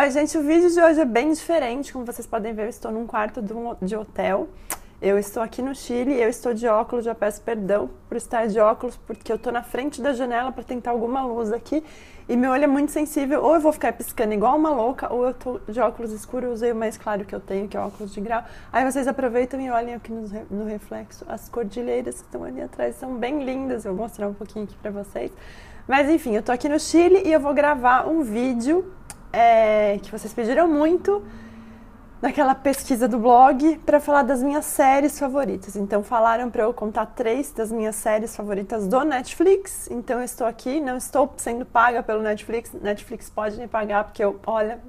Oi, gente, o vídeo de hoje é bem diferente. Como vocês podem ver, eu estou num quarto de hotel. Eu estou aqui no Chile, eu estou de óculos, já peço perdão por estar de óculos, porque eu estou na frente da janela para tentar alguma luz aqui e meu olho é muito sensível, ou eu vou ficar piscando igual uma louca, ou eu estou de óculos escuros, eu usei o mais claro que eu tenho, que é óculos de grau. Aí vocês aproveitam e olhem aqui no, no reflexo, as cordilheiras que estão ali atrás são bem lindas, eu vou mostrar um pouquinho aqui para vocês. Mas enfim, eu estou aqui no Chile e eu vou gravar um vídeo é, que vocês pediram muito naquela pesquisa do blog para falar das minhas séries favoritas. Então falaram para eu contar três das minhas séries favoritas do Netflix. Então eu estou aqui, não estou sendo paga pelo Netflix. Netflix pode me pagar porque eu, olha,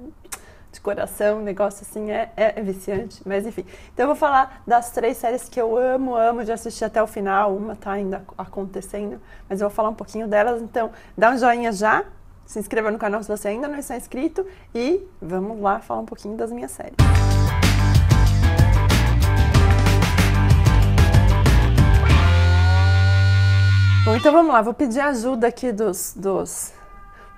de coração, o negócio assim é, é viciante, mas enfim. Então eu vou falar das três séries que eu amo, amo de assistir até o final. Uma tá ainda acontecendo, mas eu vou falar um pouquinho delas. Então dá um joinha já, se inscreva no canal se você ainda não está inscrito e vamos lá falar um pouquinho das minhas séries. Bom, então vamos lá, vou pedir ajuda aqui dos, dos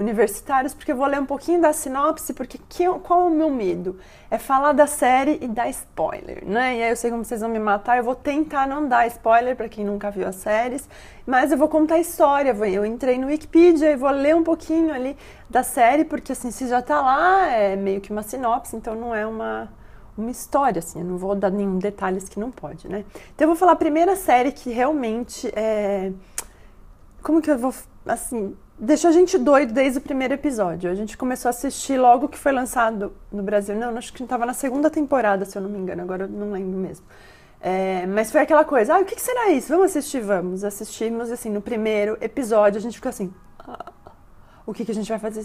universitários, porque eu vou ler um pouquinho da sinopse, porque que, qual é o meu medo? É falar da série e dar spoiler, né? E aí eu sei como vocês vão me matar, eu vou tentar não dar spoiler para quem nunca viu as séries, mas eu vou contar a história, eu entrei no Wikipedia e vou ler um pouquinho ali da série, porque assim, se já tá lá, é meio que uma sinopse, então não é uma uma história, assim, eu não vou dar nenhum detalhes que não pode, né? Então eu vou falar a primeira série que realmente é... Como que eu vou, assim, deixou a gente doido desde o primeiro episódio. A gente começou a assistir logo que foi lançado no Brasil. Não, acho que a gente estava na segunda temporada, se eu não me engano, agora eu não lembro mesmo. É, mas foi aquela coisa, ah, o que, que, será isso? Vamos assistir, vamos. Assistimos, assim, no primeiro episódio, a gente ficou assim, ah, o que, que a gente vai fazer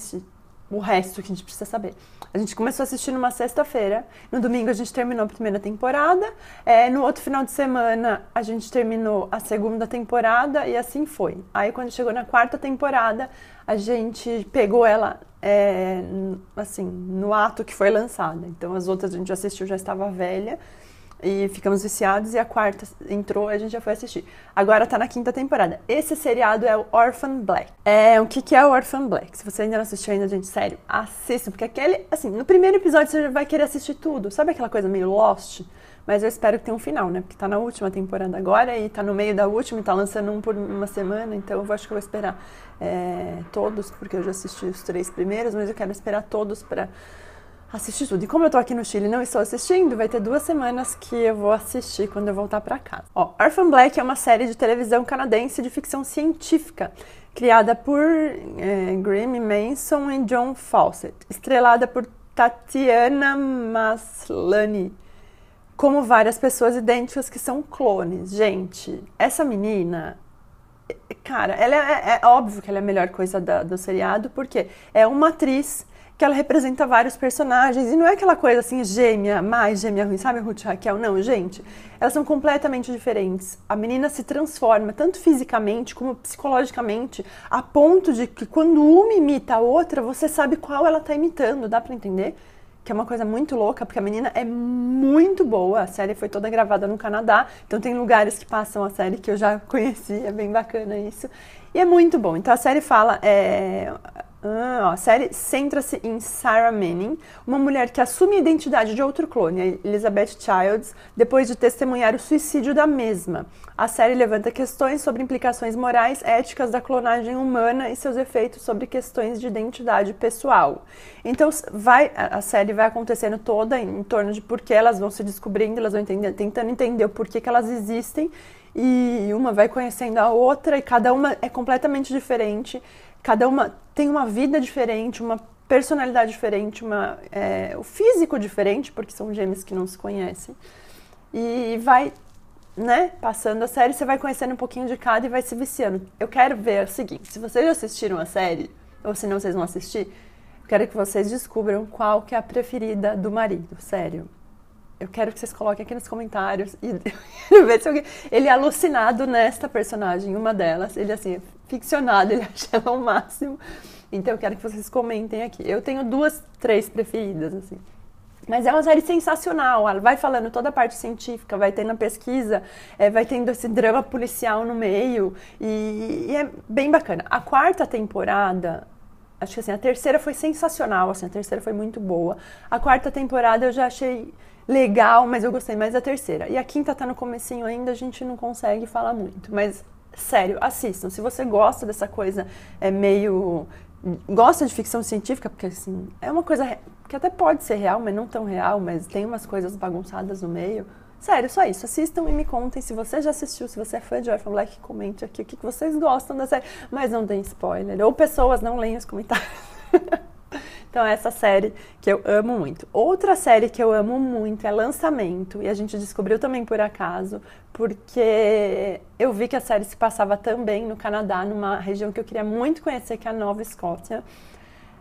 o resto que a gente precisa saber. A gente começou a assistir numa sexta-feira, no domingo a gente terminou a primeira temporada, é, no outro final de semana a gente terminou a segunda temporada e assim foi. Aí quando chegou na quarta temporada, a gente pegou ela é, assim, no ato que foi lançada. Então as outras a gente já assistiu, já estava velha e ficamos viciados e a quarta entrou e a gente já foi assistir. Agora tá na quinta temporada. Esse seriado é o Orphan Black. É, o que que é o Orphan Black? Se você ainda não assistiu ainda, gente, sério, assista, porque aquele, assim, no primeiro episódio você vai querer assistir tudo. Sabe aquela coisa meio Lost? Mas eu espero que tenha um final, né? Porque tá na última temporada agora e tá no meio da última e tá lançando um por uma semana, então eu acho que eu vou esperar é, todos, porque eu já assisti os três primeiros, mas eu quero esperar todos para assistir tudo. E como eu tô aqui no Chile e não estou assistindo, vai ter duas semanas que eu vou assistir quando eu voltar para casa. Ó, Orphan Black é uma série de televisão canadense de ficção científica, criada por eh, Manson e John Fawcett, estrelada por Tatiana Maslany, como várias pessoas idênticas que são clones. Gente, essa menina é, cara, ela é, é, é, óbvio que ela é a melhor coisa da, do seriado, porque é uma atriz que ela representa vários personagens. E não é aquela coisa assim, gêmea, mais gêmea ruim, sabe, Ruth Raquel? Não, gente. Elas são completamente diferentes. A menina se transforma, tanto fisicamente como psicologicamente, a ponto de que quando uma imita a outra, você sabe qual ela está imitando. Dá para entender? que é uma coisa muito louca, porque a menina é muito boa. A série foi toda gravada no Canadá, então tem lugares que passam a série que eu já conheci, é bem bacana isso. E é muito bom. Então a série fala, é, ah, ó, a série centra-se em Sarah Manning, uma mulher que assume a identidade de outro clone, Elizabeth Childs, depois de testemunhar o suicídio da mesma. A série levanta questões sobre implicações morais, éticas da clonagem humana e seus efeitos sobre questões de identidade pessoal. Então, vai, a série vai acontecendo toda em torno de por que elas vão se descobrindo, elas vão entender, tentando entender o porquê que elas existem e uma vai conhecendo a outra e cada uma é completamente diferente, cada uma tem uma vida diferente, uma personalidade diferente, uma, é, o físico diferente, porque são gêmeos que não se conhecem. E vai, né, passando a série, você vai conhecendo um pouquinho de cada e vai se viciando. Eu quero ver o seguinte, se vocês assistiram a série, ou se não vocês vão assistir, eu quero que vocês descubram qual que é a preferida do marido, sério eu quero que vocês coloquem aqui nos comentários e ver se alguém. Ele é alucinado nesta personagem, uma delas. Ele, assim, é ficcionado, ele acha ela o máximo. Então eu quero que vocês comentem aqui. Eu tenho duas, três preferidas, assim. Mas é uma série sensacional. Ela vai falando toda a parte científica, vai tendo a pesquisa, é, vai tendo esse drama policial no meio. E, e, é bem bacana. A quarta temporada. Acho que assim, a terceira foi sensacional, assim, a terceira foi muito boa. A quarta temporada eu já achei legal, mas eu gostei mais da terceira. E a quinta tá no comecinho ainda, a gente não consegue falar muito. Mas, sério, assistam. Se você gosta dessa coisa é meio... Gosta de ficção científica, porque, assim, é uma coisa que até pode ser real, mas não tão real, mas tem umas coisas bagunçadas no meio. Sério, só isso. Assistam e me contem se você já assistiu, se você é fã de Orphan Black, comente aqui o que vocês gostam da série. Mas não deem spoiler. Ou pessoas não leem os comentários. Então é essa série que eu amo muito. Outra série que eu amo muito é Lançamento, e a gente descobriu também por acaso, porque eu vi que a série se passava também no Canadá, numa região que eu queria muito conhecer, que é a Nova Escócia.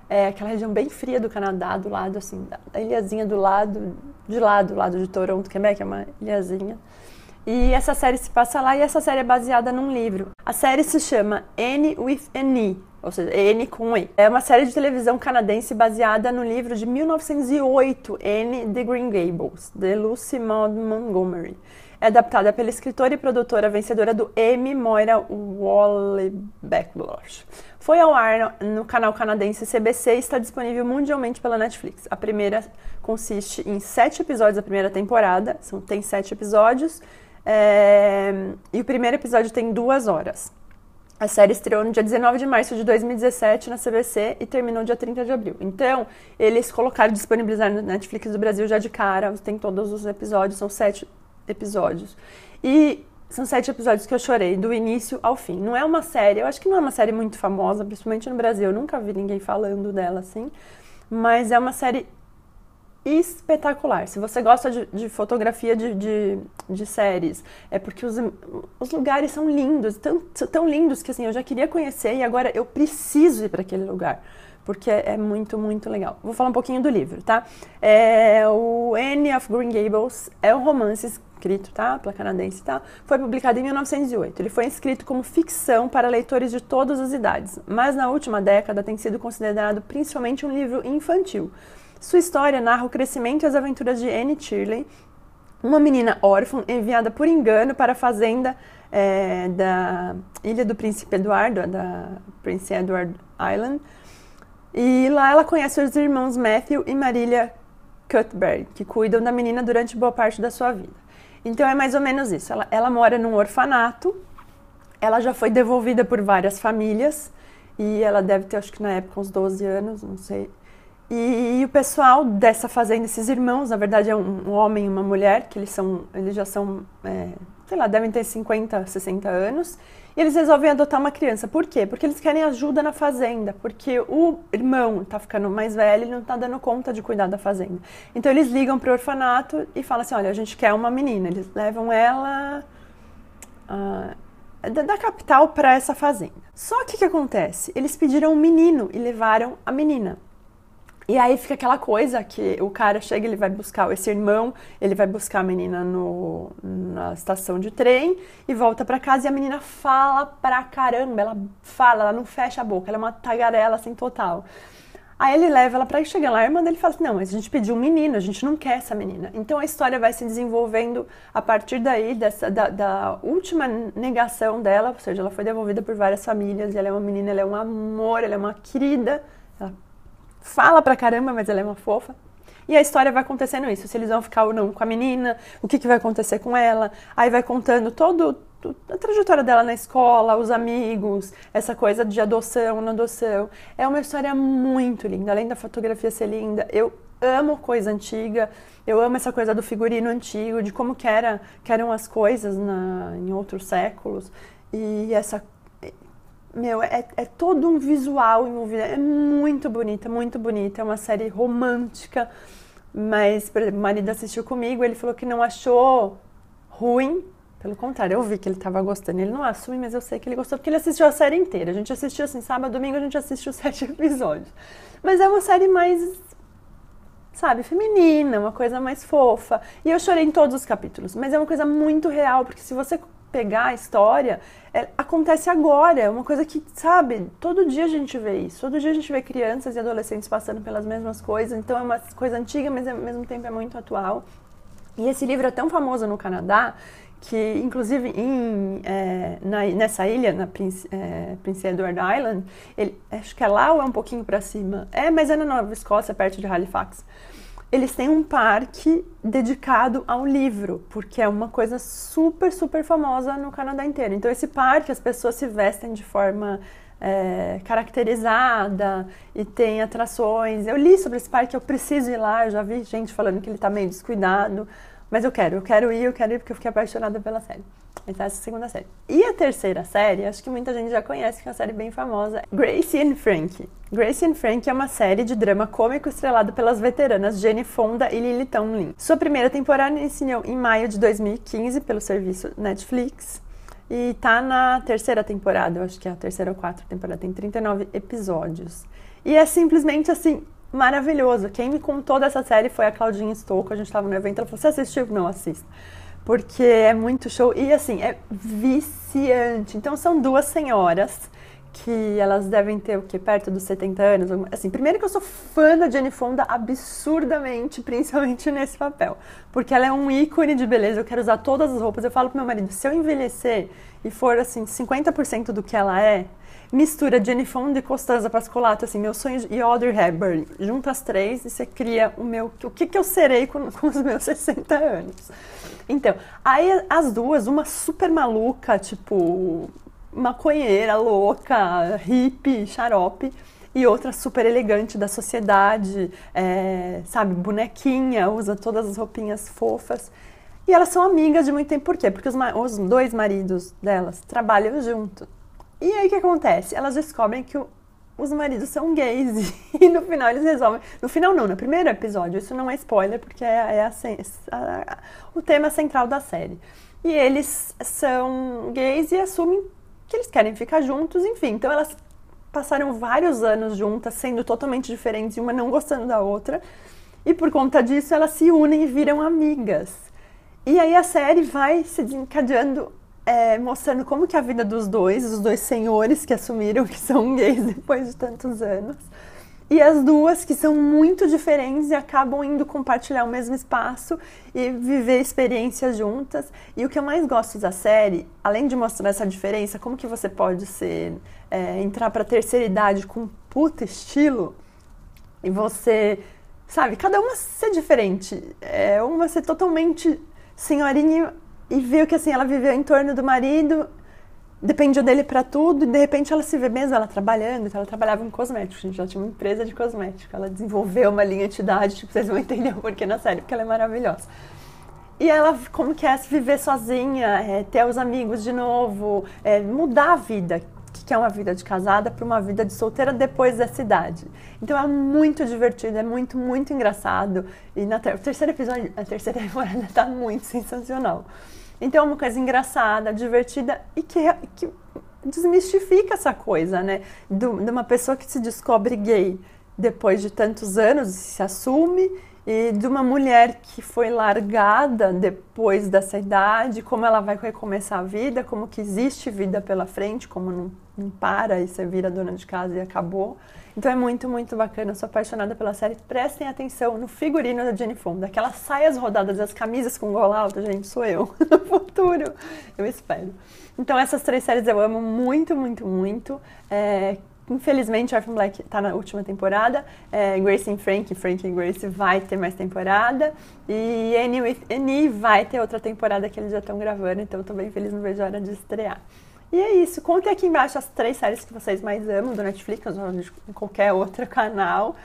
É aquela região bem fria do Canadá, do lado assim, da ilhazinha do lado de lá, do lado de Toronto, Quebec, é uma ilhazinha. E essa série se passa lá e essa série é baseada num livro. A série se chama Annie with Annie, ou seja, N com E. É uma série de televisão canadense baseada no livro de 1908, N de Green Gables, de Lucy Maud Montgomery. É adaptada pela escritora e produtora vencedora do Emmy, Moira wallenbeck Foi ao ar no canal canadense CBC e está disponível mundialmente pela Netflix. A primeira consiste em sete episódios da primeira temporada, são, tem sete episódios, é, e o primeiro episódio tem duas horas. A série estreou no dia 19 de março de 2017 na CBC e terminou dia 30 de abril. Então, eles colocaram disponibilizar no Netflix do Brasil já de cara. Tem todos os episódios, são sete episódios. E são sete episódios que eu chorei, do início ao fim. Não é uma série, eu acho que não é uma série muito famosa, principalmente no Brasil. Eu nunca vi ninguém falando dela assim. Mas é uma série espetacular. Se você gosta de, de fotografia de, de, de, séries, é porque os, os lugares são lindos, tão, tão lindos que assim, eu já queria conhecer e agora eu preciso ir para aquele lugar. Porque é, é muito, muito legal. Vou falar um pouquinho do livro, tá? É, o Anne of Green Gables é um romance escrito, tá? Pela canadense, tá? Foi publicado em 1908. Ele foi escrito como ficção para leitores de todas as idades, mas na última década tem sido considerado principalmente um livro infantil. Sua história narra o crescimento e as aventuras de Anne Shirley, uma menina órfã enviada por engano para a fazenda é, da Ilha do Príncipe Eduardo, da Prince Edward Island. E lá ela conhece os irmãos Matthew e Marília Cuthbert, que cuidam da menina durante boa parte da sua vida. Então é mais ou menos isso. Ela, ela mora num orfanato, ela já foi devolvida por várias famílias, e ela deve ter, acho que na época, uns 12 anos, não sei. E o pessoal dessa fazenda, esses irmãos, na verdade é um, um homem e uma mulher, que eles, são, eles já são, é, sei lá, devem ter 50, 60 anos, e eles resolvem adotar uma criança. Por quê? Porque eles querem ajuda na fazenda, porque o irmão está ficando mais velho e não está dando conta de cuidar da fazenda. Então eles ligam pro orfanato e falam assim, olha, a gente quer uma menina. Eles levam ela é da, da capital para essa fazenda. Só que o que acontece? Eles pediram um menino e levaram a menina. E aí fica aquela coisa que o cara chega, ele vai buscar esse irmão, ele vai buscar a menina no, na estação de trem e volta para casa e a menina fala pra caramba, ela fala, ela não fecha a boca, ela é uma tagarela assim total. Aí ele leva ela pra chegar lá, a irmã dele fala assim, não, mas a gente pediu um menino, a gente não quer essa menina. Então a história vai se desenvolvendo a partir daí, dessa, da, da última negação dela, ou seja, ela foi devolvida por várias famílias, e ela é uma menina, ela é um amor, ela é uma querida, fala pra caramba, mas ela é uma fofa. E a história vai acontecendo isso, se eles vão ficar ou não com a menina, o que, que vai acontecer com ela. Aí vai contando todo a trajetória dela na escola, os amigos, essa coisa de adoção, não adoção. É uma história muito linda, além da fotografia ser linda. Eu amo coisa antiga, eu amo essa coisa do figurino antigo, de como que, era, que eram as coisas na, em outros séculos. E essa meu, é, é, todo um visual envolvido. É muito bonita, muito bonita. É uma série romântica. Mas, por exemplo, o marido assistiu comigo, ele falou que não achou ruim. Pelo contrário, eu vi que ele estava gostando. Ele não assume, mas eu sei que ele gostou, porque ele assistiu a série inteira. A gente assistiu assim, sábado, domingo, a gente assistiu sete episódios. Mas é uma série mais, sabe, feminina, uma coisa mais fofa. E eu chorei em todos os capítulos. Mas é uma coisa muito real, porque se você pegar a história, é, acontece agora. É uma coisa que, sabe, todo dia a gente vê isso. Todo dia a gente vê crianças e adolescentes passando pelas mesmas coisas. Então é uma coisa antiga, mas é, ao mesmo tempo é muito atual. E esse livro é tão famoso no Canadá que, inclusive, em, é, na, nessa ilha, na Prince, é, Prince Edward Island, ele, acho que é lá ou é um pouquinho para cima? É, mas é na Nova Escócia, perto de Halifax eles têm um parque dedicado ao livro, porque é uma coisa super, super famosa no Canadá inteiro. Então, esse parque, as pessoas se vestem de forma é, caracterizada e tem atrações. Eu li sobre esse parque, eu preciso ir lá, eu já vi gente falando que ele está meio descuidado, mas eu quero, eu quero ir, eu quero ir porque eu fiquei apaixonada pela série é a segunda série. E a terceira série, acho que muita gente já conhece, que é uma série bem famosa, Gracie and Frank. Gracie and Frank é uma série de drama cômico estrelado pelas veteranas Jenny Fonda e Lily Tomlin. Sua primeira temporada iniciou em maio de 2015 pelo serviço Netflix. E tá na terceira temporada, eu acho que é a terceira ou quarta temporada, tem 39 episódios. E é simplesmente assim, maravilhoso. Quem me contou dessa série foi a Claudinha Stocco, a gente estava no evento, ela falou: "Você assistiu?" Não, assista porque é muito show. E assim, é viciante. Então são duas senhoras que elas devem ter o que perto dos 70 anos. Assim, primeiro que eu sou fã da Jenny Fonda absurdamente, principalmente nesse papel, porque ela é um ícone de beleza. Eu quero usar todas as roupas. Eu falo pro meu marido, se eu envelhecer e for assim 50% do que ela é, mistura Jenny Fonda e Costanza Pascolato, assim, meus sonhos e Audrey Hepburn, junta as três e você cria o meu, o que que eu serei com, com os meus 60 anos. Então, aí as duas, uma super maluca, tipo maconheira, louca, hippie, xarope e outra super elegante da sociedade, é, sabe, bonequinha, usa todas as roupinhas fofas. E elas são amigas de muito tempo, por quê? Porque os, os dois maridos delas trabalham junto. E aí o que acontece? Elas descobrem que o, os maridos são gays e no final eles resolvem. No final não, no primeiro episódio, isso não é spoiler, porque é, é a, a, a, o tema central da série. E eles são gays e assumem que eles querem ficar juntos, enfim. Então elas passaram vários anos juntas, sendo totalmente diferentes, uma não gostando da outra. E por conta disso, elas se unem e viram amigas. E aí a série vai se desencadeando, é, mostrando como que é a vida dos dois, os dois senhores que assumiram que são gays depois de tantos anos, e as duas que são muito diferentes e acabam indo compartilhar o mesmo espaço e viver experiências juntas. E o que eu mais gosto da série, além de mostrar essa diferença, como que você pode ser é, entrar para terceira idade com um puta estilo e você, sabe, cada uma ser diferente, é uma ser totalmente senhorinha e ver o que assim ela viveu em torno do marido dependia dele para tudo e de repente ela se vê mesmo, ela trabalhando, então ela trabalhava em cosméticos, gente, ela tinha uma empresa de cosméticos, ela desenvolveu uma linha de idade, tipo, vocês vão entender o porquê na série, porque ela é maravilhosa. E ela, como que é, viver sozinha, é, ter os amigos de novo, é, mudar a vida, que é uma vida de casada, para uma vida de solteira depois dessa idade. Então é muito divertido, é muito, muito engraçado. E na ter o terceiro episódio, a terceira temporada está muito sensacional. Então é uma coisa engraçada, divertida e que, que desmistifica essa coisa, né? Do, de uma pessoa que se descobre gay depois de tantos anos, se assume e de uma mulher que foi largada depois dessa idade, como ela vai recomeçar a vida, como que existe vida pela frente, como não, não para e você vira dona de casa e acabou. Então é muito, muito bacana, eu sou apaixonada pela série. Prestem atenção no figurino da Jenny Fonda, aquelas saias rodadas, as camisas com gola alta, gente, sou eu no futuro, eu espero. Então essas três séries eu amo muito, muito, muito. É, Infelizmente, Orphan Black está na última temporada. É, Grace and Frank, Frank and Grace vai ter mais temporada. E Annie with Annie vai ter outra temporada que eles já estão gravando, então estou bem feliz, não vejo a hora de estrear. E é isso. Contem aqui embaixo as três séries que vocês mais amam do Netflix, ou de qualquer outro canal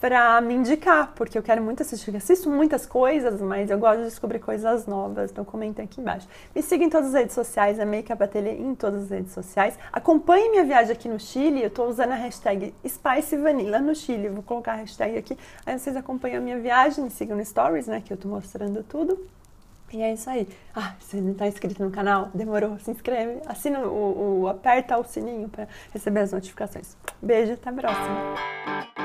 para me indicar, porque eu quero muito assistir, eu assisto muitas coisas, mas eu gosto de descobrir coisas novas, então comenta aqui embaixo. Me siga em todas as redes sociais, é Makeup Atelier em todas as redes sociais. Acompanhe minha viagem aqui no Chile, eu estou usando a hashtag Spice Vanilla no Chile, vou colocar a hashtag aqui, aí vocês acompanham a minha viagem, me sigam no Stories, né, que eu estou mostrando tudo. E é isso aí. Ah, se não está inscrito no canal, demorou, se inscreve, assina o, o aperta o sininho para receber as notificações. Beijo, até a próxima.